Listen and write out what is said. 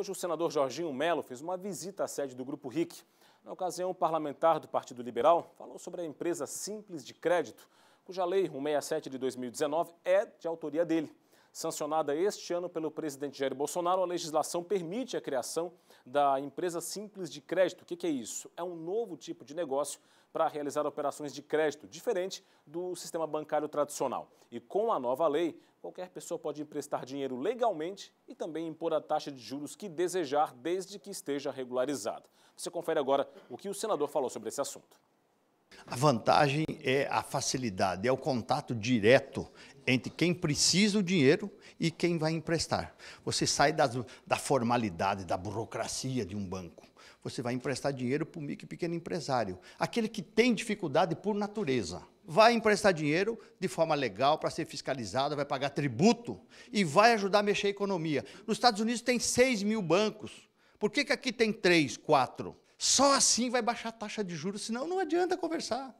hoje o senador Jorginho Melo fez uma visita à sede do Grupo RIC. Na ocasião, o parlamentar do Partido Liberal falou sobre a empresa Simples de Crédito, cuja Lei 167 de 2019 é de autoria dele. Sancionada este ano pelo presidente Jair Bolsonaro, a legislação permite a criação da empresa simples de crédito. O que é isso? É um novo tipo de negócio para realizar operações de crédito, diferente do sistema bancário tradicional. E com a nova lei, qualquer pessoa pode emprestar dinheiro legalmente e também impor a taxa de juros que desejar, desde que esteja regularizada. Você confere agora o que o senador falou sobre esse assunto. A vantagem é a facilidade, é o contato direto entre quem precisa o dinheiro e quem vai emprestar. Você sai da formalidade, da burocracia de um banco. Você vai emprestar dinheiro para o micro e pequeno empresário, aquele que tem dificuldade por natureza. Vai emprestar dinheiro de forma legal para ser fiscalizado, vai pagar tributo e vai ajudar a mexer a economia. Nos Estados Unidos tem 6 mil bancos. Por que, que aqui tem 3, 4? Só assim vai baixar a taxa de juros, senão não adianta conversar.